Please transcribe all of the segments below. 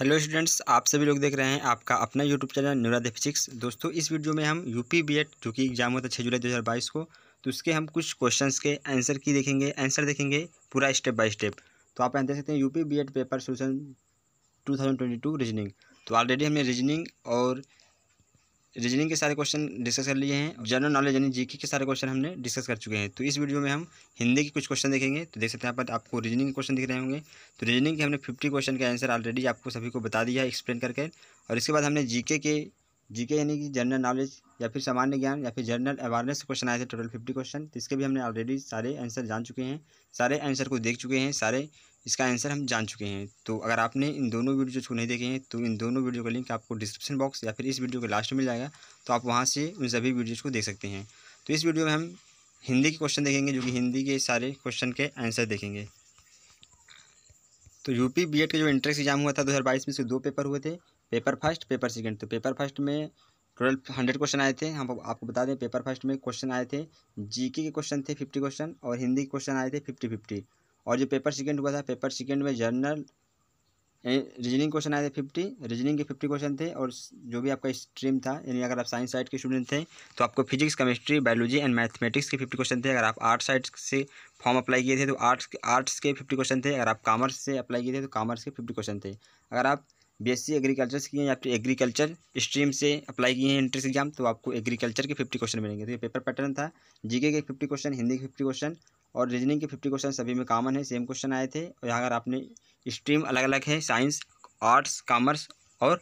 hello students आप सभी लोग देख रहे हैं आपका अपना यूट्यूब चैनल न्यूराधे फिजिक्स दोस्तों इस वीडियो में हम यूपी बीएड जो कि एग्जाम होता है छः जुलाई दो हज़ार बाईस को तो उसके हम कुछ क्वेश्चंस के आंसर की देखेंगे आंसर देखेंगे पूरा स्टेप बाय स्टेप तो आप देख सकते हैं UP Ed paper solution to reasoning तो ऑलरेडी हमने रीजनिंग और रीजनिंग के सारे क्वेश्चन डिस्कस कर लिए हैं जनरल नॉलेज यानी जीके के सारे क्वेश्चन हमने डिस्कस कर चुके हैं तो इस वीडियो में हम हिंदी के कुछ क्वेश्चन देखेंगे तो देख सकते हैं यहाँ पर आपको रीजनिंग क्वेश्चन दिख रहे होंगे तो रीजनिंग के हमने फिफ्टी क्वेश्चन का आंसर ऑलरेडी आपको सभी को बता दिया है एक्सप्लेन करके और इसके बाद हमने जीके के जीके यानी कि जनरल नॉलेज या फिर सामान्य ज्ञान या फिर जनरल अवेयरनेस क्वेश्चन आए थे टोटल फिफ्टी क्वेश्चन तो इसके भी हमने ऑलरेडी सारे आंसर जान चुके हैं सारे आंसर को देख चुके हैं सारे इसका आंसर हम जान चुके हैं तो अगर आपने इन दोनों वीडियो जो नहीं देखे हैं तो इन दोनों वीडियो का लिंक आपको डिस्क्रिप्शन बॉक्स या फिर इस वीडियो के लास्ट में मिल जाएगा तो आप वहाँ से उन सभी वीडियोज़ को देख सकते हैं तो इस वीडियो में हम हिंदी के क्वेश्चन देखेंगे जो कि हिंदी के सारे क्वेश्चन के आंसर देखेंगे तो यूपी बी का जो एंट्रेंस एग्जाम हुआ था दो में से दो पेपर हुए थे पेपर फर्स्ट पेपर सेकेंड तो पेपर फर्स्ट में ट्वेल्व हंड्रेड क्वेश्चन आए थे हम आपको बता दें पेपर फर्स्ट में क्वेश्चन आए थे जीके के क्वेश्चन थे फिफ्टी क्वेश्चन और हिंदी के क्वेश्चन आए थे फिफ्टी फिफ्टी और जो पेपर सेकेंड हुआ था पेपर सेकेंड में जर्नल रीजनिंग क्वेश्चन आए थे फिफ्टी रीजनिंग के फिफ्टी क्वेश्चन थे और जो भी आपका स्ट्रीम था यानी अगर आप साइंस साइड के स्टूडेंट थे तो आपको physics chemistry biology and mathematics के फिफ्टी क्वेश्चन थे अगर आप आर्ट्स साइड से फॉर्म अप्लाई किए थे तो आर्ट्स आर्ट्स के फिफ्टी क्वेश्चन थे अगर आप कॉमर्स से अप्लाई किए थे तो कॉमर्स के फिफ्टी क्वेश्चन थे अगर आप सी एग्रीकल्चर से किए या फिर एग्रीकल्चर स्ट्रीम से अप्लाई किए हैं एंट्रेंस एग्जाम तो आपको एग्रीकल्चर के फिफ्टी क्वेश्चन मिलेंगे तो ये पेपर पैटर्न था जीके के फिफ्टी क्वेश्चन हिंदी के फिफ्टी क्वेश्चन और रीजनिंग के फिफ्टी क्वेश्चन सभी में कॉमन है सेम क्वेश्चन आए थे और यहाँ अगर आपने स्ट्रीम अलग अलग है साइंस आर्ट्स कॉमर्स और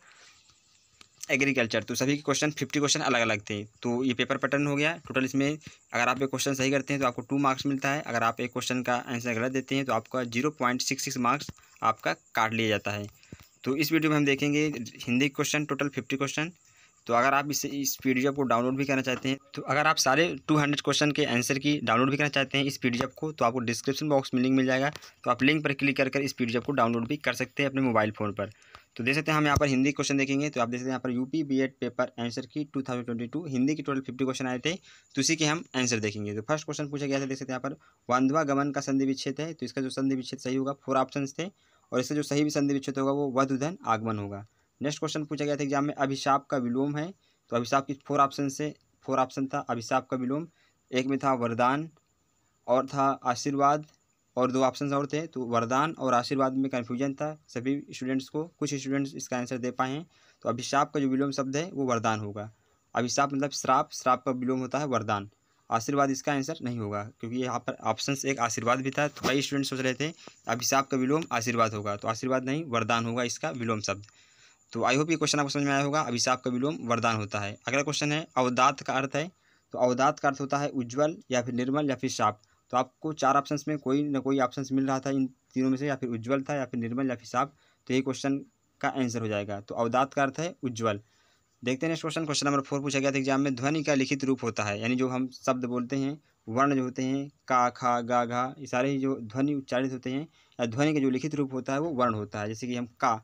एग्रीकल्चर तो सभी के क्वेश्चन फिफ्टी क्वेश्चन अलग अलग थे तो ये पेपर पैटर्न हो गया टोटल इसमें अगर आप एक क्वेश्चन सही करते हैं तो आपको टू मार्क्स मिलता है अगर आप एक क्वेश्चन का आंसर गलत देते हैं तो आपका zero point six six marks आपका काट लिया जाता है तो इस वीडियो में हम देखेंगे Hindi question total fifty question तो अगर आप इस इस पी डी को डाउनलोड भी करना चाहते हैं तो अगर आप सारे 200 क्वेश्चन के आंसर की डाउनलोड भी करना चाहते हैं इस पी को तो आपको डिस्क्रिप्शन बॉक्स में लिंक मिल जाएगा तो आप लिंक पर क्लिक कर इस पी को डाउनलोड भी कर सकते हैं अपने मोबाइल फ़ोन पर तो देख सकते हैं हम यहाँ पर हिंदी क्वेश्चन देखेंगे तो आप देख सकते हैं यहाँ पर यूपी बीएड पेपर आंसर की 2022 हिंदी के टोटल 50 क्वेश्चन आए थे तो उसी के हम आंसर देखेंगे तो फर्स्ट क्वेश्चन पूछा गया था देख सकते हैं यहाँ पर वांधवा गमन का संधि विच्छेद है तो इसका जो संधि विच्छेद सही होगा फोर ऑप्शन थे और इसका जो सही भी संधि विच्छेद होगा वो वधुधन आगमन होगा नेक्स्ट क्वेश्चन पूछा गया था एग्जाम में अभिशाप का विलोम है तो अभिशाप की फोर ऑप्शन से फोर ऑप्शन था अभिशाप का विलोम एक में था वरदान और था आशीर्वाद और दो ऑप्शन और थे तो वरदान और आशीर्वाद में कन्फ्यूजन था सभी स्टूडेंट्स को कुछ स्टूडेंट्स इसका आंसर दे पाए हैं तो अभिशाप का जो विलोम शब्द है वो वरदान होगा अभिशाप मतलब श्राप श्राप का विलोम होता है वरदान आशीर्वाद इसका आंसर नहीं होगा क्योंकि यहाँ पर ऑप्शन एक आशीर्वाद भी था तो कई स्टूडेंट सोच रहे थे अभिशाप का विलोम आशीर्वाद होगा तो आशीर्वाद नहीं वरदान होगा इसका विलोम शब्द तो आई होप ये क्वेश्चन आपको समझ में आया होगा अभिशाप का विलोम वरदान होता है अगला क्वेश्चन है अवदात का अर्थ है तो अवदात का अर्थ होता है उज्ज्वल या फिर निर्मल या फिर साप तो आपको चार ऑप्शंस में कोई ना कोई ऑप्शन मिल रहा था इन तीनों में से या फिर उज्ज्वल था या फिर निर्मल या फिर साप तो ये क्वेश्चन का आंसर हो जाएगा तो अवदात का अर्थ है उज्ज्वल देखते हैं next question question number four पूछा गया था एग्जाम में ध्वनि का लिखित रूप होता है यानी जो हम शब्द बोलते हैं वर्ण जो होते हैं का खा गा घा ये सारे जो ध्वनि उच्चारित होते हैं या ध्वनि का जो लिखित रूप होता है वो वर्ण होता है जैसे कि हम का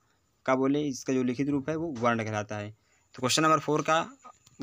का बोले इसका जो लिखित रूप है वो वर्ण कहलाता है तो क्वेश्चन नंबर फोर का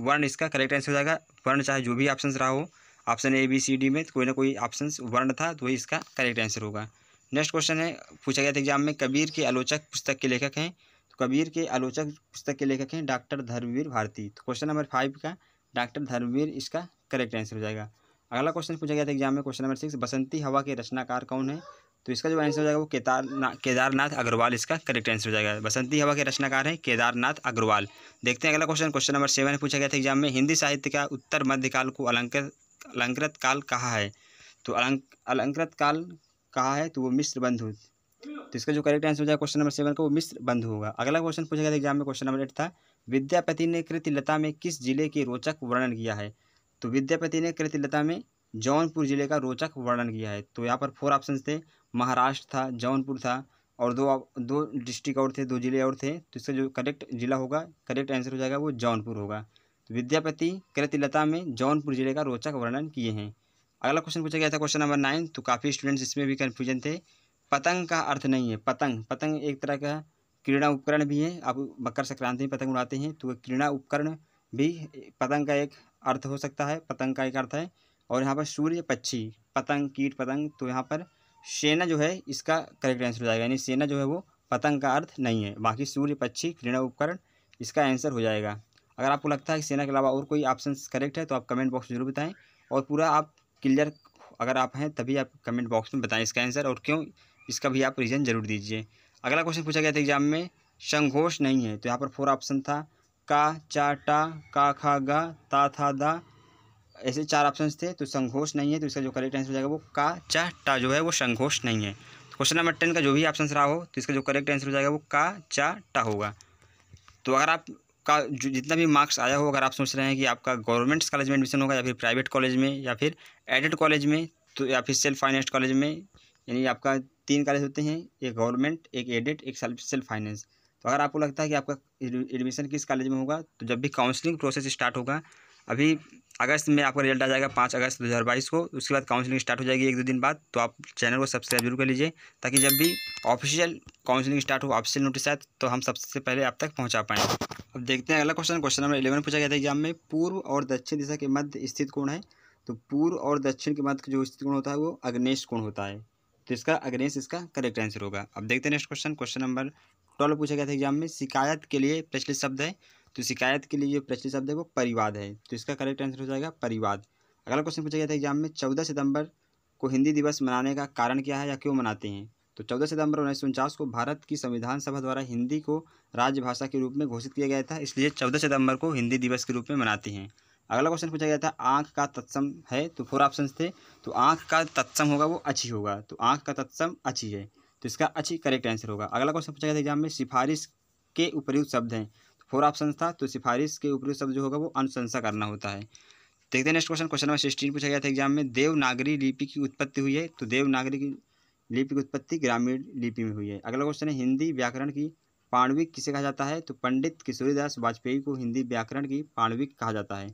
वर्ण इसका करेक्ट आंसर हो जाएगा वर्ण चाहे जो भी ऑप्शन रहा हो option A B C D में कोई ना कोई ऑप्शन वर्ण था तो वही इसका करेक्ट आंसर होगा नेक्स्ट क्वेश्चन है पूछा गया था एग्जाम में कबीर के आलोचक पुस्तक के लेखक हैं तो कबीर के आलोचक पुस्तक के लेखक हैं डॉक्टर धर्मवीर भारती तो क्वेश्चन नंबर फाइव का डॉक्टर धर्मवीर इसका करेक्ट आंसर हो जाएगा अगला क्वेश्चन पूछा गया था एग्जाम में क्वेश्चन नंबर सिक्स बसंती हवा के रचनाकार कौन है तो इसका जो आंसर हो जाएगा वो केदारनाथ केदारनाथ अग्रवाल इसका करेक्ट आंसर हो जाएगा बसंती हवा के रचनाकार हैं केदारनाथ अग्रवाल देखते हैं अगला क्वेश्चन क्वेश्चन नंबर सेवन पूछा गया था एग्जाम में हिंदी साहित्य का उत्तर मध्यकाल को अलंकृत अलंकृत काल कहा है तो अलंकृत काल कहा है तो वो मिश्र बंधु तो इसका जो करेक्ट आंसर हो जाएगा क्वेश्चन नंबर सेवन का वो मिश्र बंधु होगा अगला क्वेश्चन पूछा गया था एग्जाम में क्वेश्चन नंबर एट था विद्यापति ने कृतिलता में किस जिले के रोचक वर्णन किया है तो विद्यापति ने कृतिलता में जौनपुर जिले का रोचक वर्णन किया है तो यहाँ पर फोर ऑप्शन थे महाराष्ट्र था जौनपुर था और दो दो डिस्ट्रिक्ट और थे दो ज़िले और थे तो इसका जो करेक्ट ज़िला होगा करेक्ट आंसर हो जाएगा वो जौनपुर होगा तो विद्यापति कृतिलता में जौनपुर जिले का रोचक वर्णन किए हैं अगला क्वेश्चन पूछा गया था क्वेश्चन नंबर नाइन तो काफ़ी स्टूडेंट्स इसमें भी कन्फ्यूजन थे पतंग का अर्थ नहीं है पतंग पतंग एक तरह का क्रीड़ा उपकरण भी है आप मकर संक्रांति में पतंग उड़ाते हैं तो क्रीड़ा उपकरण भी पतंग का एक अर्थ हो सकता है पतंग का एक अर्थ है और यहाँ पर सूर्य पक्षी पतंग कीट पतंग तो यहाँ पर सेना जो है इसका करेक्ट आंसर हो जाएगा यानी सेना जो है वो पतंग का अर्थ नहीं है बाकी सूर्य पक्षी क्रीड़ा उपकरण इसका आंसर हो जाएगा अगर आपको लगता है कि सेना के अलावा और कोई ऑप्शन करेक्ट है तो आप कमेंट बॉक्स में जरूर बताएं और पूरा आप क्लियर अगर आप हैं तभी आप कमेंट बॉक्स में बताएं इसका आंसर और क्यों इसका भी आप रीज़न जरूर दीजिए अगला क्वेश्चन पूछा गया था एग्जाम में संघोष नहीं है तो यहाँ पर फोर ऑप्शन था का चा टा का खा गा ता था दा ऐसे चार ऑप्शन थे तो संघोष नहीं है तो इसका जो करेक्ट आंसर हो जाएगा वो का चा टा जो है वो संघोष नहीं है क्वेश्चन नंबर टेन का जो भी ऑप्शन रहा हो तो इसका जो करेक्ट आंसर हो जाएगा वो का चा टा होगा तो अगर आप का जो जितना भी मार्क्स आया हो अगर आप सोच रहे हैं कि आपका गवर्नमेंट कॉलेज में एडमिशन होगा या फिर प्राइवेट कॉलेज में या फिर एडेड कॉलेज में तो या फिर सेल्फ फाइनेंस कॉलेज में यानी आपका तीन कॉलेज होते हैं एक गवर्नमेंट एक एडेड एक सेल्फ सेल्फ फाइनेंस तो अगर आपको लगता है कि आपका एडमिशन किस कॉलेज में होगा तो जब भी काउंसलिंग प्रोसेस स्टार्ट होगा अभी अगस्त में आपका रिजल्ट आ जाएगा पाँच अगस्त दो को उसके बाद काउंसलिंग स्टार्ट हो जाएगी एक दो दिन बाद तो आप चैनल को सब्सक्राइब जरूर कर लीजिए ताकि जब भी ऑफिशियल काउंसलिंग स्टार्ट हो ऑफिशियल नोटिस आए तो हम सबसे पहले आप तक पहुँचा पाएँ अब देखते हैं अगला क्वेश्चन क्वेश्चन नंबर इलेवन पूछा गया था एग्जाम में पूर्व और दक्षिण दिशा के मध्य स्थित कोण है तो पूर्व और दक्षिण के मध्य जो स्थित कोण होता है वो अग्नेश कोण होता है तो इसका अग्नेश इसका करेक्ट आंसर होगा अब देखते हैं next question question number twelve पूछा गया था एग्जाम में शिकायत के लिए प्रचलित शब्द है तो शिकायत के लिए जो प्रचलित शब्द है वो परिवाद है तो इसका करेक्ट आंसर हो जाएगा परिवाद अगला क्वेश्चन पूछा गया था एग्जाम में चौदह सितंबर को हिंदी दिवस मनाने का कारण क्या है या क्यों मनाते हैं तो चौदह सितंबर उन्नीस को भारत की संविधान सभा द्वारा हिंदी को राज्यभाषा के रूप में घोषित किया गया था इसलिए चौदह सितंबर को हिंदी दिवस के रूप में मनाते हैं अगला क्वेश्चन पूछा गया था आँख का तत्सम है तो फोर ऑप्शन थे तो आँख का तत्सम होगा वो अच्छी होगा तो आँख का तत्सम अच्छी है तो इसका अच्छी करेक्ट आंसर होगा अगला क्वेश्चन पूछा गया था एग्जाम में सिफारिश के उपयुक्त शब्द हैं फोर ऑप्शन था तो सिफारिश के ऊपरी शब्द जो होगा वो अनुशंसा करना होता है देखते हैं next question question number sixteen पूछा गया था एग्जाम में देवनागरी लिपि की उत्पत्ति हुई है तो देवनागरी की लिपि की उत्पत्ति ग्रामीण लिपि में हुई है अगला क्वेश्चन है हिंदी व्याकरण की पाणविक किसे कहा जाता है तो पंडित किशोरीदास वाजपेयी को हिंदी व्याकरण की पाणविक कहा जाता है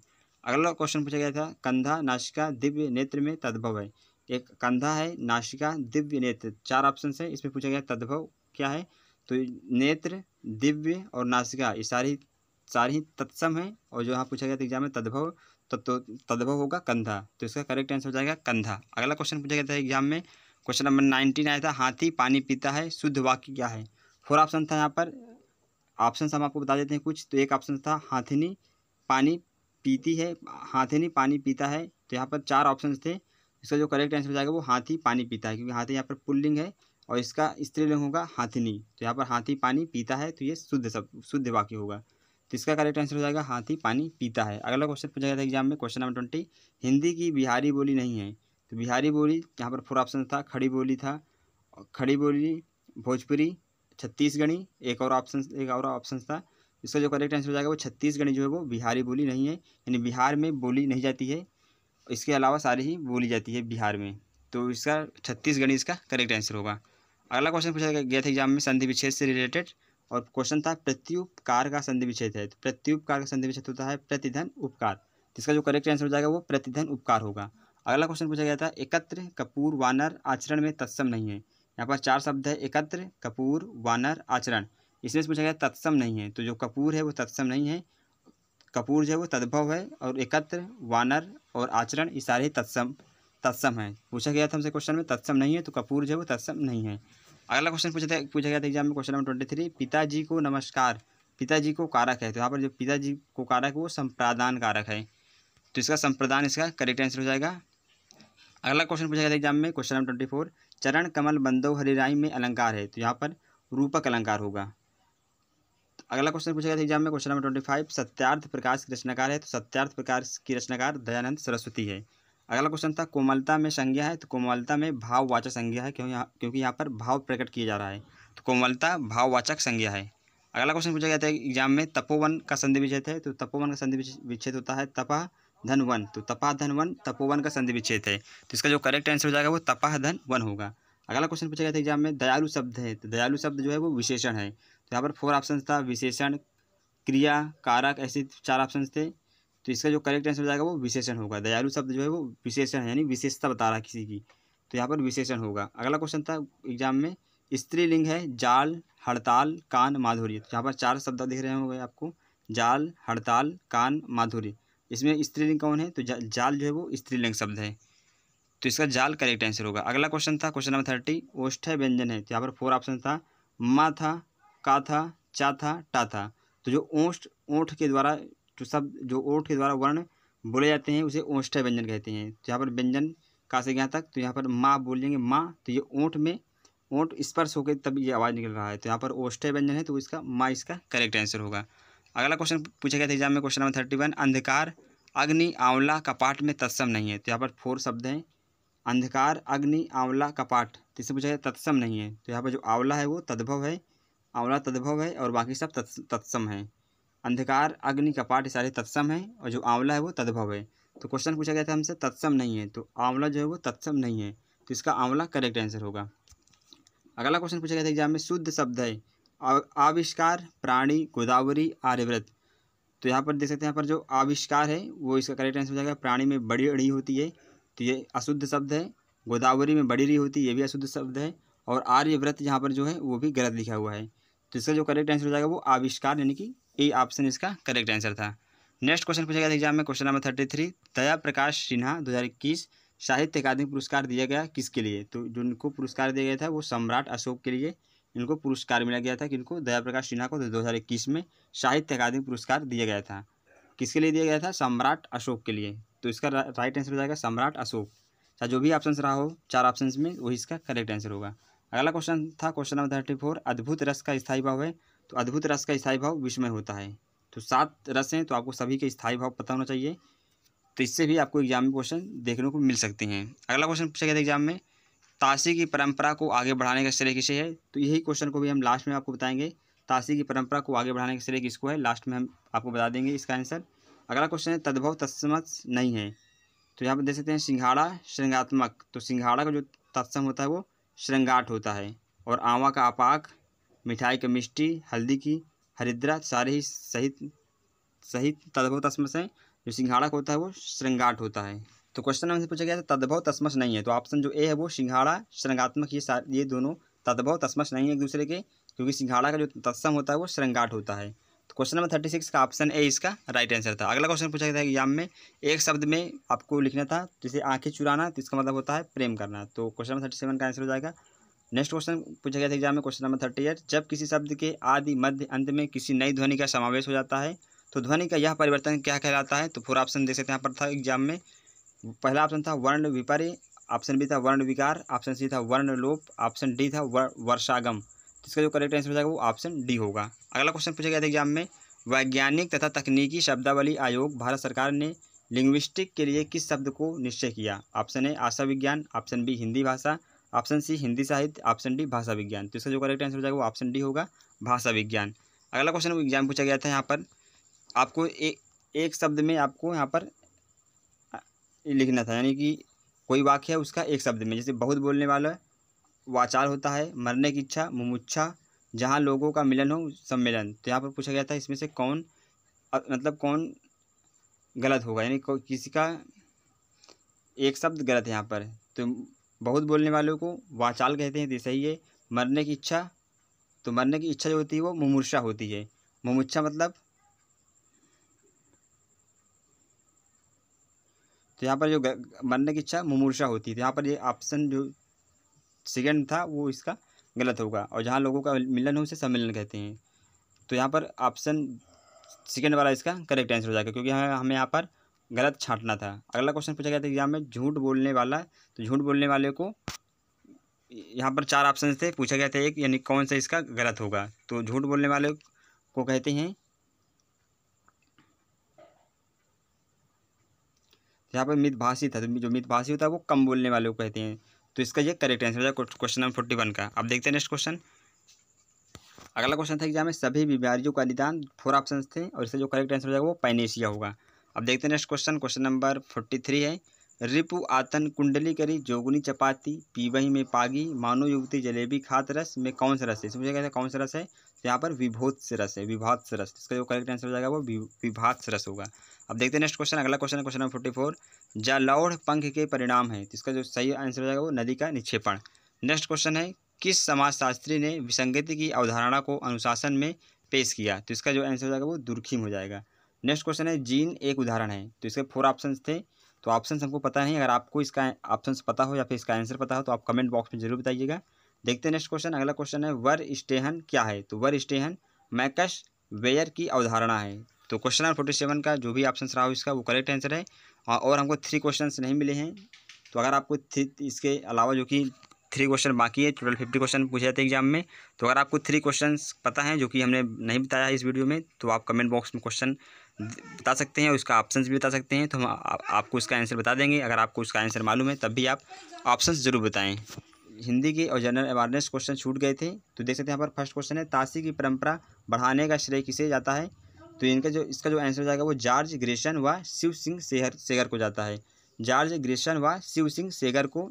अगला क्वेश्चन पूछा गया था कंधा नाशिका दिव्य नेत्र में तद्भव है एक कंधा है नाशिका दिव्य नेत्र चार ऑप्शन है इसमें पूछा गया तद्भव क्या है तो नेत्र दिव्य और नासिका ये सारी ही तत्सम है और जो यहाँ पूछा गया था एग्जाम में तद्भव तत्व तो, तद्भव होगा कंधा तो इसका करेक्ट आंसर हो जाएगा कंधा अगला क्वेश्चन पूछा गया था एग्जाम में क्वेश्चन नंबर नाइनटीन आया था हाथी पानी पीता है शुद्ध वाक्य क्या है फोर ऑप्शन था यहाँ पर ऑप्शन हम आपको बता देते हैं कुछ तो एक ऑप्शन था हाथिनी पानी पीती है हाथिनी पानी पीता है तो यहाँ पर चार ऑप्शन थे इसका जो करेक्ट आंसर हो जाएगा वो हाथी पानी पीता है क्योंकि हाथी यहाँ पर पुल्लिंग है और इसका स्त्रीलिंग होगा हाथिनी तो यहाँ पर हाथी पानी पीता है तो ये शुद्ध सब शुद्ध वाक्य होगा तो इसका करेक्ट आंसर हो जाएगा हाथी पानी पीता है अगला क्वेश्चन पूछा गया था एग्जाम में क्वेश्चन नंबर ट्वेंटी हिंदी की बिहारी बोली नहीं है तो बिहारी बोली यहाँ पर फोर ऑप्शन था खड़ी बोली था खड़ी बोली भोजपुरी छत्तीसगढ़ी एक और ऑप्शन एक और ऑप्शन था इसका जो करेक्ट आंसर हो जाएगा वो छत्तीसगढ़ी जो है वो बिहारी बोली नहीं है यानी बिहार में बोली नहीं जाती है इसके अलावा सारी ही बोली जाती है बिहार में तो इसका छत्तीसगढ़ी इसका करेक्ट आंसर होगा अगला क्वेश्चन पूछा गया था एग्जाम में संधि विच्छेद से रिलेटेड और क्वेश्चन था प्रत्युपकार का संधि विच्छेद है तो प्रत्युपकार का संधि विच्छेद होता है प्रतिधन उपकार इसका जो करेक्ट आंसर हो जाएगा वो प्रतिधन उपकार होगा अगला क्वेश्चन पूछा गया था एकत्र कपूर वानर आचरण में तत्सम नहीं है यहाँ पर चार शब्द है एकत्र कपूर वानर आचरण इसमें से पूछा गया तत्सम नहीं है तो जो कपूर है वो तत्सम नहीं है कपूर जो है वो तद्भव है और एकत्र वानर और आचरण ये सारे तत्सम तत्सम है पूछा गया था हमसे क्वेश्चन में तत्सम नहीं है तो कपूर जो है वो तत्सम नहीं है अगला क्वेश्चन पूछा था पूछा गया था एग्जाम में क्वेश्चन नंबर ट्वेंटी थ्री पिताजी को नमस्कार पिताजी को कारक है तो यहाँ पर जो पिताजी को कारक है वो संप्रदान कारक है तो इसका संप्रदान इसका करेक्ट आंसर हो जाएगा अगला क्वेश्चन पूछा गया था एग्जाम में क्वेश्चन नंबर ट्वेंटी फोर चरण कमल हरी हरिराई में अलंकार है तो यहाँ पर रूपक अलंकार होगा अगला क्वेश्चन पूछा गया था एग्जाम में question number twenty five Satyarth Prakash की रचनाकार है तो सत्यार्थ प्रकाश की रचनाकार दयानंद सरस्वती है अगला क्वेश्चन था कोमलता में संज्ञा है तो कोमलता में भाववाचक संज्ञा है क्यों यहाँ क्योंकि यहाँ पर भाव प्रकट किया जा रहा है तो कोमलता भाववाचक संज्ञा है अगला क्वेश्चन पूछा गया था एग्जाम में तपोवन का संधि विच्छेद है तो तपोवन का संधि विच्छेद होता है तपा धन वन तो तपा धन वन तपोवन का संधि विच्छेद है तो इसका जो करेक्ट आंसर हो जाएगा वो तपा धन वन होगा अगला क्वेश्चन पूछा गया था एग्जाम में दयालु शब्द है तो दयालु शब्द जो है वो विशेषण है तो यहाँ पर फोर ऑप्शन था विशेषण क्रिया कारक ऐसे चार ऑप्शन थे तो इसका जो करेक्ट आंसर हो जाएगा वो विशेषण होगा दयालु शब्द जो है वो विशेषण है यानी विशेषता बता रहा है किसी की तो यहाँ पर विशेषण होगा अगला क्वेश्चन था एग्जाम में स्त्रीलिंग है जाल हड़ताल कान तो यहाँ पर चार शब्द दिख रहे होंगे आपको जाल हड़ताल कान माधुरी इसमें स्त्रीलिंग कौन है तो जा, जाल जो है वो स्त्रीलिंग शब्द है तो इसका जाल करेक्ट आंसर होगा अगला क्वेश्चन था क्वेश्चन नंबर थर्टी ओष्ठ व्यंजन है तो यहाँ पर फोर ऑप्शन था मा था का था चा था टा था तो जो ओष्ठ ओठ के द्वारा जो शब्द जो ओठ के द्वारा वर्ण बोले जाते हैं उसे ओष्ठ व्यंजन कहते हैं तो यहाँ पर व्यंजन का से यहाँ तक तो यहाँ पर माँ बोलेंगे माँ तो ये ओठ में ओंट स्पर्श होकर तब ये आवाज़ निकल रहा है तो यहाँ पर ओष्ठ व्यंजन है तो इसका माँ इसका करेक्ट आंसर होगा अगला क्वेश्चन पूछा गया था एग्जाम में क्वेश्चन नंबर थर्टी वन अंधकार अग्नि आंवला कपाट में तत्सम नहीं है तो यहाँ पर फोर शब्द हैं अंधकार अग्नि आंवला कपाट तो इससे पूछा गया तत्सम नहीं है तो यहाँ पर जो आंवला है वो तद्भव है आंवला तद्भव है और बाकी सब तत्सम है अंधकार अग्नि का पाठ सारे तत्सम है और जो आंवला है वो तद्भव है तो क्वेश्चन पूछा गया था हमसे तत्सम नहीं है तो आंवला जो है वो तत्सम नहीं है तो इसका आंवला करेक्ट आंसर होगा अगला क्वेश्चन पूछा गया था एग्जाम में शुद्ध शब्द है आविष्कार प्राणी गोदावरी आर्यव्रत तो यहाँ पर देख सकते हैं यहाँ पर जो आविष्कार है वो इसका करेक्ट आंसर हो जाएगा प्राणी में बड़ी अड़ी होती है तो ये अशुद्ध शब्द है गोदावरी में बड़ी री होती है ये भी अशुद्ध शब्द है और आर्यव्रत यहाँ पर जो है वो भी गलत लिखा हुआ है तो इसका जो करेक्ट आंसर हो जाएगा वो आविष्कार यानी कि ए ऑप्शन इसका करेक्ट आंसर था नेक्स्ट क्वेश्चन पूछा गया था एग्जाम में question number thirty three Daya Prakash Sinha दो हज़ार इक्कीस साहित्य अकादमी पुरस्कार दिया गया किसके लिए तो जिनको पुरस्कार दिया गया था वो सम्राट अशोक के लिए इनको पुरस्कार मिला गया था कि इनको दया प्रकाश सिन्हा को दो हज़ार इक्कीस में साहित्य अकादमी पुरस्कार दिया गया था किसके लिए दिया गया था सम्राट अशोक के लिए तो इसका राइट आंसर हो जाएगा सम्राट अशोक चाहे जो भी ऑप्शन रहा हो चार ऑप्शन में वही इसका करेक्ट आंसर होगा अगला क्वेश्चन था क्वेश्चन नंबर थर्टी फोर अद्भुत रस का स्थायी भाव है तो अद्भुत रस का स्थायी भाव विषमय होता है तो सात रस हैं तो आपको सभी के स्थायी भाव पता होना चाहिए तो इससे भी आपको एग्जाम में क्वेश्चन देखने को मिल सकते हैं अगला क्वेश्चन पूछा गया था एग्जाम में ताशी की परंपरा को आगे बढ़ाने का श्रेय किसे है तो यही क्वेश्चन को भी हम लास्ट में आपको बताएंगे ताशी की परंपरा को आगे बढ़ाने का श्रेय किसको है लास्ट में हम आपको बता देंगे इसका आंसर अगला क्वेश्चन है तद्भव तत्समस नहीं है तो यहाँ पर देख सकते हैं सिंघाड़ा श्रृंगात्मक तो सिंघाड़ा का जो तत्सम होता है वो श्रृंगाट होता है और आवा का आपाक मिठाई की मिष्टी हल्दी की हरिद्रा सारे ही सहित सहित तद्भव तस्मस है जो सिंघाड़ा होता है वो श्रृंगाट होता है तो क्वेश्चन हमसे पूछा गया था तो तद्भव तस्मस नहीं है तो ऑप्शन जो ए है वो सिंघाड़ा श्रृंगात्मक ये सारे ये दोनों तद्भव तस्मस नहीं है एक दूसरे के क्योंकि सिंघाड़ा का जो तत्सम होता है वो श्रृंगाट होता है तो क्वेश्चन नंबर थर्टी सिक्स का ऑप्शन ए इसका राइट आंसर था अगला क्वेश्चन पूछा गया था एग्जाम में एक शब्द में आपको लिखना था जैसे आंखें चुराना तो इसका मतलब होता है प्रेम करना तो क्वेश्चन नंबर थर्टी सेवन का आंसर हो जाएगा नेक्स्ट क्वेश्चन पूछा गया था एग्जाम में क्वेश्चन नंबर थर्टी एट जब किसी शब्द के आदि मध्य अंत में किसी नई ध्वनि का समावेश हो जाता है तो ध्वनि का यह परिवर्तन क्या कहलाता है तो फोर ऑप्शन देख सकते हैं यहाँ पर था एग्जाम में पहला ऑप्शन था वर्ण विपर्य ऑप्शन बी था वर्ण विकार ऑप्शन सी था वर्ण लोप ऑप्शन डी था वर्षागम इसका जो करेक्ट आंसर हो जाएगा वो ऑप्शन डी होगा अगला क्वेश्चन पूछा गया था एग्जाम में वैज्ञानिक तथा तकनीकी शब्दावली आयोग भारत सरकार ने लिंग्विस्टिक के लिए किस शब्द को निश्चय किया ऑप्शन ए आशा विज्ञान ऑप्शन बी हिंदी भाषा ऑप्शन सी हिंदी साहित्य ऑप्शन डी भाषा विज्ञान तो इसका जो करेक्ट आंसर हो जाएगा वो ऑप्शन डी होगा भाषा विज्ञान अगला क्वेश्चन एग्जाम पूछा गया था यहाँ पर आपको ए, एक शब्द में आपको यहाँ पर लिखना था यानी कि कोई वाक्य है उसका एक शब्द में जैसे बहुत बोलने वाला वाचार होता है मरने की इच्छा मुमुच्छा जहाँ लोगों का मिलन हो सम्मेलन तो यहाँ पर पूछा गया था इसमें से कौन मतलब कौन गलत होगा यानी किसी का एक शब्द गलत है यहाँ पर तो बहुत बोलने वालों को वाचाल कहते हैं तो सही है मरने की इच्छा तो मरने की इच्छा जो होती है वो मुमुर्षा होती है मुमूर्छा मतलब तो यहाँ पर जो मरने की इच्छा मुमूर्षा होती है तो यहाँ पर ये ऑप्शन जो सेकंड था वो इसका गलत होगा और जहाँ लोगों का मिलन हो उसे सम्मिलन कहते हैं तो यहाँ पर ऑप्शन सेकंड वाला इसका करेक्ट आंसर हो जाएगा क्योंकि हमें यहाँ पर गलत छांटना था अगला क्वेश्चन पूछा गया था एग्जाम में झूठ बोलने वाला तो झूठ बोलने वाले को यहाँ पर चार ऑप्शन थे पूछा गया था एक यानी कौन सा इसका गलत होगा तो झूठ बोलने वाले को कहते हैं यहाँ पर मितभाषी था जो तो जो मितभाषी होता है वो कम बोलने वाले को कहते हैं तो इसका ये करेक्ट आंसर है क्वेश्चन नंबर फोर्टी वन का अब देखते हैं नेक्स्ट क्वेश्चन अगला क्वेश्चन था एग्जाम में सभी बीमारियों का निदान फोर ऑप्शन थे और इसका जो करेक्ट आंसर हो जाएगा वो पाइनेशिया होगा अब देखते हैं next question question number forty three है रिपु आतन कुंडली करी जोगुनी चपाती पीवही में पागी मानो युवती जलेबी खात रस में कौन सा रस है इसमें कहते कौन सा रस है तो यहाँ पर विभोत्स रस है विभात्स रस इसका जो करेक्ट आंसर हो जाएगा वो विभात्स रस होगा अब देखते हैं नेक्स्ट क्वेश्चन अगला question question number forty four जालौढ़ पंख के परिणाम है तो इसका जो सही आंसर हो जाएगा वो नदी का निक्षेपण नेक्स्ट क्वेश्चन है किस समाजशास्त्री ने विसंगति की अवधारणा को अनुशासन में पेश किया तो इसका जो आंसर हो जाएगा वो दुर्खीम हो जाएगा नेक्स्ट क्वेश्चन है जीन एक उदाहरण है तो इसके फोर ऑप्शन थे तो ऑप्शन हमको पता नहीं अगर आपको इसका ऑप्शन पता हो या फिर इसका आंसर पता हो तो आप कमेंट बॉक्स में जरूर बताइएगा देखते हैं नेक्स्ट क्वेश्चन अगला क्वेश्चन है वर स्टेहन क्या है तो वर स्टेहन मैकश वेयर की अवधारणा है तो क्वेश्चन नंबर फोर्टी सेवन का जो भी ऑप्शन रहा हो इसका वो करेक्ट आंसर है और हमको थ्री क्वेश्चन नहीं मिले हैं तो अगर आपको थ्री इसके अलावा जो कि थ्री क्वेश्चन बाकी है टोटल फिफ्टी क्वेश्चन पूछे जाते हैं एग्जाम में तो अगर आपको थ्री क्वेश्चन पता है जो कि हमने नहीं बताया इस वीडियो में तो आप कमेंट बॉक्स में क्वेश्चन बता सकते हैं उसका ऑप्शन भी बता सकते हैं तो हम आ, आपको इसका आंसर बता देंगे अगर आपको इसका आंसर मालूम है तब भी आप ऑप्शन ज़रूर बताएँ हिंदी के और जनरल अवेयरनेस क्वेश्चन छूट गए थे तो देख सकते हैं यहाँ पर फर्स्ट क्वेश्चन है ताशी की परंपरा बढ़ाने का श्रेय किसे जाता है तो इनका जो इसका जो आंसर हो जाएगा वो जॉर्ज ग्रेशन व शिव सिंह सेहर सेगर को जाता है जॉर्ज ग्रेशन व शिव सिंह सेगर को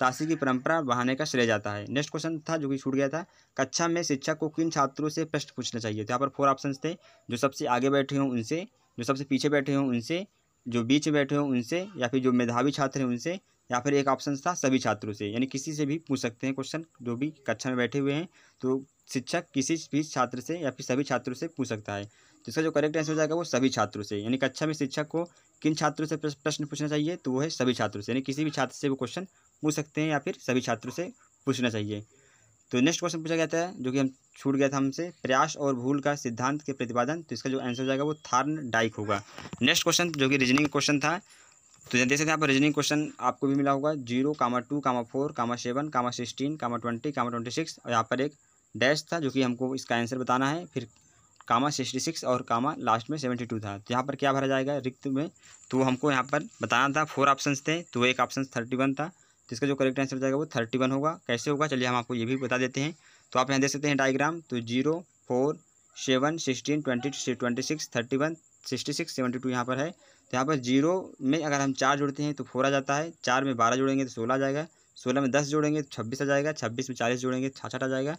ताशी की परंपरा बढ़ाने का श्रेय जाता है नेक्स्ट क्वेश्चन था जो कि छूट गया था कक्षा में शिक्षक को किन छात्रों से प्रश्न पूछना चाहिए तो यहाँ पर फोर ऑप्शन थे जो सबसे आगे बैठे हों उनसे जो सबसे पीछे बैठे हों उनसे जो बीच में बैठे हों उनसे या फिर जो मेधावी छात्र हैं उनसे या फिर एक ऑप्शन था सभी छात्रों से यानी किसी से भी पूछ सकते हैं क्वेश्चन जो भी कक्षा में बैठे हुए हैं तो शिक्षक किसी भी छात्र से या फिर सभी छात्रों से पूछ सकता है तो इसका जो करेक्ट आंसर हो जाएगा वो सभी छात्रों से यानी कक्षा में शिक्षक को किन छात्रों से प्रश्न पूछना चाहिए तो वो है सभी छात्रों से यानी किसी भी छात्र से वो क्वेश्चन पूछ सकते हैं या फिर सभी छात्रों से पूछना चाहिए तो नेक्स्ट क्वेश्चन पूछा गया था जो कि हम छूट गया था हमसे प्रयास और भूल का सिद्धांत के प्रतिपादन तो इसका जो आंसर हो जाएगा वो थार्न डाइक होगा नेक्स्ट क्वेश्चन जो कि रीजनिंग क्वेश्चन था तो देख सकते हैं यहाँ पर रीजनिंग क्वेश्चन आपको भी मिला होगा zero comma two comma four comma seven comma sixteen comma twenty comma twenty six और यहाँ पर एक डैश था जो कि हमको इसका आंसर बताना है फिर कामा सिक्सटी सिक्स और कामा लास्ट में सेवेंटी टू था तो यहाँ पर क्या भरा जाएगा रिक्त में तो हमको यहाँ पर बताना था फोर ऑप्शन थे तो एक ऑप्शन थर्टी वन था तो इसका जो करेक्ट आंसर हो जाएगा वो थर्टी वन होगा कैसे होगा चलिए हम आपको ये भी बता देते हैं तो आप यहाँ देख सकते हैं डायग्राम तो zero four seven sixteen twenty twenty six thirty one sixty six seventy two यहाँ पर है तो यहाँ पर जीरो में अगर हम चार जोड़ते हैं तो फोर आ जाता है चार में बारह जोड़ेंगे तो सोलह आ जाएगा सोलह में दस जोड़ेंगे तो छब्बीस आ जाएगा छब्बीस में चालीस जोड़ेंगे तो छाछठ आ जाएगा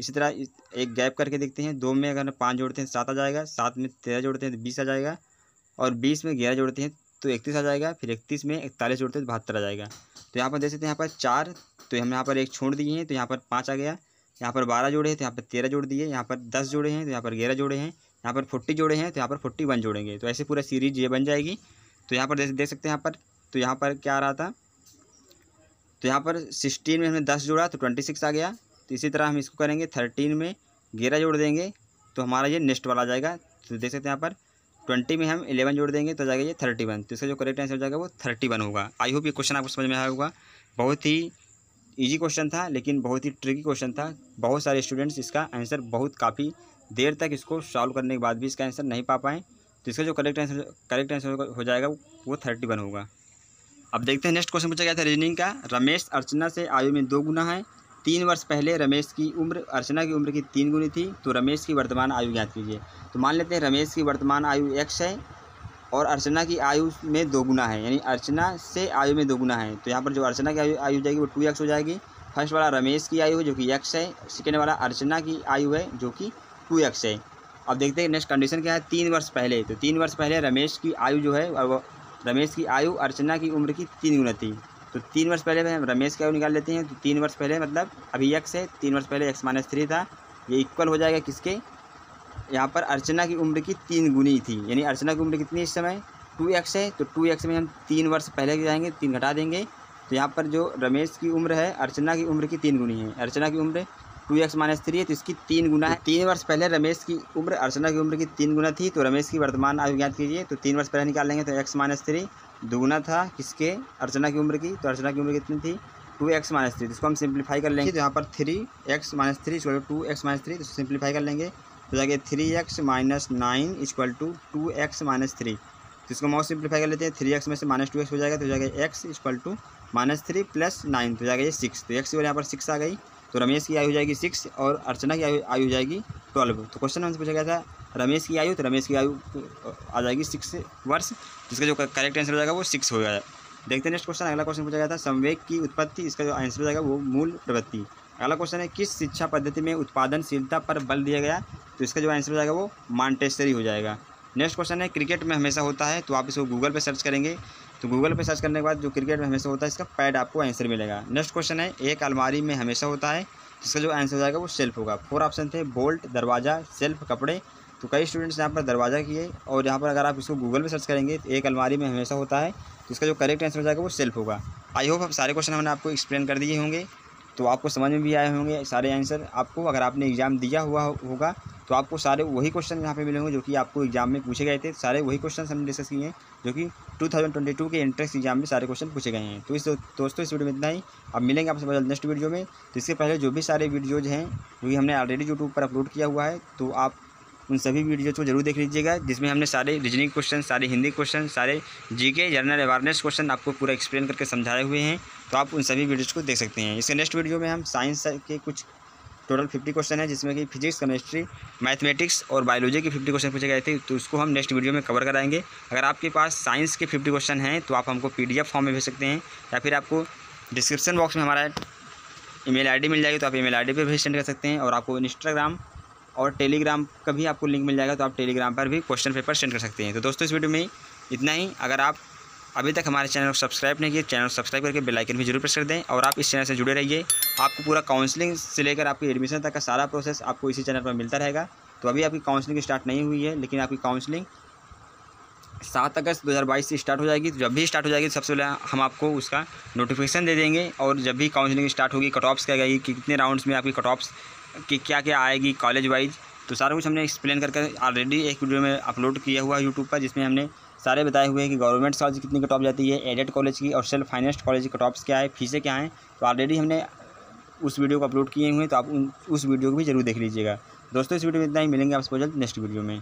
इसी तरह एक गैप करके देखते हैं दो में अगर हम पाँच जोड़ते हैं तो सात आ जाएगा सात में तेरह जोड़ते हैं तो बीस आ जाएगा और बीस में ग्यारह जोड़ते हैं तो तो इकतीस आ जाएगा फिर इकतीस में इकतालीस जोड़ते तो बहत्तर आ जाएगा तो यहाँ पर देख सकते हैं यहाँ पर चार तो हम यहाँ पर एक छोड़ दिए हैं तो यहाँ पर पाँच आ गया यहाँ पर बारह जोड़े हैं तो यहाँ पर तेरह जोड़ दिए यहाँ पर दस जोड़े हैं तो यहाँ पर ग्यारह जोड़े हैं यहाँ पर फोर्टी जोड़े हैं तो यहाँ पर फोर्टी वन जोड़ेंगे तो ऐसे पूरा सीरीज ये बन जाएगी तो यहाँ पर देख सकते हैं यहाँ पर तो यहाँ पर क्या आ रहा था तो यहाँ पर सिक्सटीन में हमने दस जोड़ा तो ट्वेंटी सिक्स आ गया तो इसी तरह हम इसको करेंगे थर्टीन में ग्यारह जोड़ देंगे तो हमारा ये नेक्स्ट वाला आ जाएगा तो देख सकते हैं यहाँ पर ट्वेंटी में हम इलेवन जोड़ देंगे तो जाएगा ये थर्टी वन तो इसका जो करेक्ट आंसर हो जाएगा वो थर्टी वन होगा आई होप ये क्वेश्चन आपको समझ में आया होगा बहुत ही ईजी क्वेश्चन था लेकिन बहुत ही ट्रिकी क्वेश्चन था बहुत सारे स्टूडेंट्स इसका आंसर बहुत काफ़ी देर तक इसको सॉल्व करने के बाद भी इसका आंसर नहीं पा पाए तो इसका जो करेक्ट आंसर करेक्ट आंसर हो जाएगा वो थर्टी वन होगा अब देखते हैं नेक्स्ट क्वेश्चन पूछा गया था रीजनिंग का रमेश अर्चना से आयु में दो गुना है तीन वर्ष पहले रमेश की उम्र अर्चना की उम्र की तीन गुनी थी तो रमेश की वर्तमान आयु ज्ञात कीजिए तो मान लेते हैं रमेश की वर्तमान आयु एक्स है और अर्चना की आयु में दो गुना है यानी अर्चना से आयु में दो गुना है तो यहाँ पर जो अर्चना की आयु आयु जाएगी वो टू एक्स हो जाएगी फर्स्ट वाला रमेश की आयु है जो कि एक्स है सेकेंड वाला अर्चना की आयु है जो कि टू एक्स है अब देखते हैं नेक्स्ट कंडीशन क्या है तीन वर्ष पहले तो तीन वर्ष पहले रमेश की आयु जो है रमेश की आयु अर्चना की उम्र की तीन गुना थी तो तीन वर्ष पहले हम रमेश का निकाल लेते हैं तो तीन वर्ष पहले मतलब अभी एक्स है तीन वर्ष पहले एक्स माइनस थ्री था ये इक्वल हो जाएगा किसके यहाँ पर अर्चना की उम्र की तीन गुनी थी यानी अर्चना की उम्र कितनी इस समय टू एक्स है तो टू एक्स में हम तीन वर्ष पहले जाएंगे तीन घटा देंगे तो यहाँ पर जो रमेश की उम्र है अर्चना की उम्र की तीन गुनी है अर्चना की उम्र टू एक्स माइनस थ्री है तो इसकी तीन गुना है तीन वर्ष पहले रमेश की उम्र अर्चना की उम्र की तीन गुना थी तो रमेश की वर्तमान आयु ज्ञात कीजिए तो तीन वर्ष पहले निकालेंगे तो एक्स माइनस थ्री दोगुना था किसके अर्चना की उम्र की तो अर्चना की उम्र कितनी थी टू एक्स माइनस थ्री तो इसको हम सिंप्लीफाई कर लेंगे तो यहाँ पर three x minus three equal to x minus three तो सिंप्लीफाई कर लेंगे तो जाके three x minus nine equal to two x minus three तो इसको हम और सिंप्लीफाई कर लेते हैं थ्री एक्स में से माइनस टू एक्स हो जाएगा तो जाके x equal to minus three plus nine तो जाएगा ये सिक्स तो एक्स यहाँ पर सिक्स आ गई तो रमेश की आयु हो जाएगी सिक्स और अर्चना की आयु हो जाएगी ट्वेल्व तो क्वेश्चन में पूछा गया था रमेश की आयु तो रमेश की आयु आ जाएगी सिक्स वर्ष जिसका जो करेक्ट आंसर हो जाएगा वो सिक्स हो जाएगा देखते हैं नेक्स्ट क्वेश्चन अगला क्वेश्चन पूछा गया था संवेग की उत्पत्ति इसका जो आंसर हो जाएगा वो मूल प्रवृत्ति अगला क्वेश्चन है किस शिक्षा पद्धति में उत्पादनशीलता पर बल दिया गया तो इसका जो आंसर हो जाएगा वो मांटेसरी हो जाएगा नेक्स्ट क्वेश्चन है क्रिकेट में हमेशा होता है तो आप इसको गूगल पर सर्च करेंगे तो गूगल पर सर्च करने के बाद जो क्रिकेट में हमेशा होता है इसका पैड आपको आंसर मिलेगा नेक्स्ट क्वेश्चन है एक अलमारी में हमेशा होता है जिसका जो आंसर हो जाएगा वो सेल्फ होगा फोर ऑप्शन थे बोल्ट दरवाज़ा सेल्फ कपड़े तो कई स्टूडेंट्स यहाँ पर दरवाज़ा किए और यहाँ पर अगर आप इसको गूगल पर सर्च करेंगे तो एक अलमारी में हमेशा होता है तो इसका जो करेक्ट आंसर हो जाएगा वो सेल्फ होगा आई होप आप सारे क्वेश्चन हमने आपको एक्सप्लेन कर दिए होंगे तो आपको समझ में भी आए होंगे सारे आंसर आपको अगर आपने एग्ज़ाम दिया हुआ होगा तो आपको सारे वही क्वेश्चन यहाँ पे मिले होंगे जो कि आपको एग्जाम में पूछे गए थे सारे वही क्वेश्चन हमने डिस्कस किए हैं जो कि 2022 के एंट्रेंस एग्जाम में सारे क्वेश्चन पूछे गए हैं तो इस दोस्तों इस वीडियो में इतना ही अब मिलेंगे आपसे बहुत नेक्स्ट वीडियो में तो इससे पहले जो भी सारे वीडियोज़ हैं जो भी हमने ऑलरेडी यूट्यूब पर अपलोड किया हुआ है तो आप उन सभी वीडियोज़ को जरूर देख लीजिएगा जिसमें हमने सारे रीजनिंग क्वेश्चन सारे हिंदी क्वेश्चन सारे जीके जनरल अवेयरनेस क्वेश्चन आपको पूरा एक्सप्लेन करके समझाए हुए हैं तो आप उन सभी वीडियोज़ को देख सकते हैं इसके नेक्स्ट वीडियो में हम साइंस के कुछ टोटल फिफ्टी क्वेश्चन है जिसमें कि फिजिक्स केमिस्ट्री मैथमेटिक्स और बायोलॉजी के फिफ्टी क्वेश्चन पूछे गए थे तो उसको हम नेक्स्ट वीडियो में कवर कराएंगे अगर आपके पास साइंस के फिफ्टी क्वेश्चन हैं तो आप हमको पी फॉर्म में भेज सकते हैं या फिर आपको डिस्क्रिप्शन बॉक्स में हमारा ईमेल आईडी मिल जाएगी तो आप ईमेल आईडी पर भी सेंड कर सकते हैं और आपको इंस्टाग्राम और टेलीग्राम का भी आपको लिंक मिल जाएगा तो आप टेलीग्राम पर भी क्वेश्चन पेपर सेंड कर सकते हैं तो दोस्तों इस वीडियो में इतना ही अगर आप अभी तक हमारे चैनल को सब्सक्राइब नहीं किया चैनल सब्सक्राइब करके बेल आइकन भी जरूर प्रेस कर दें और आप इस चैनल से जुड़े रहिए आपको पूरा काउंसलिंग से लेकर आपके एडमिशन तक का सारा प्रोसेस आपको इसी चैनल पर मिलता रहेगा तो अभी आपकी काउंसलिंग स्टार्ट नहीं हुई है लेकिन आपकी काउंसलिंग सात अगस्त 2022 से स्टार्ट हो जाएगी तो जब भी स्टार्ट हो जाएगी तो सबसे पहले हम आपको उसका नोटिफिकेशन दे देंगे और जब भी काउंसलिंग स्टार्ट होगी कट ऑफ्स क्या जाएगी कि कितने राउंड्स में आपकी कट ऑफ्स की क्या क्या आएगी कॉलेज वाइज तो सारा कुछ हमने एक्सप्लेन करके ऑलरेडी एक वीडियो में अपलोड किया हुआ है यूट्यूब पर जिसमें हमने सारे बताए हुए हैं कि गवर्नमेंट कॉलेज कितनी कटॉप जाती है एडेड कॉलेज की और सेल्फ फाइनेंस्ड कॉलेज की कटॉप्स क्या है फीसें क्या हैं तो ऑलरेडी हमने उस वीडियो को अपलोड किए हुए हैं तो आप उस वीडियो को भी जरूर देख लीजिएगा दोस्तों इस वीडियो में इतना ही मिलेंगे आपसे जल्द नेक्स्ट वीडियो में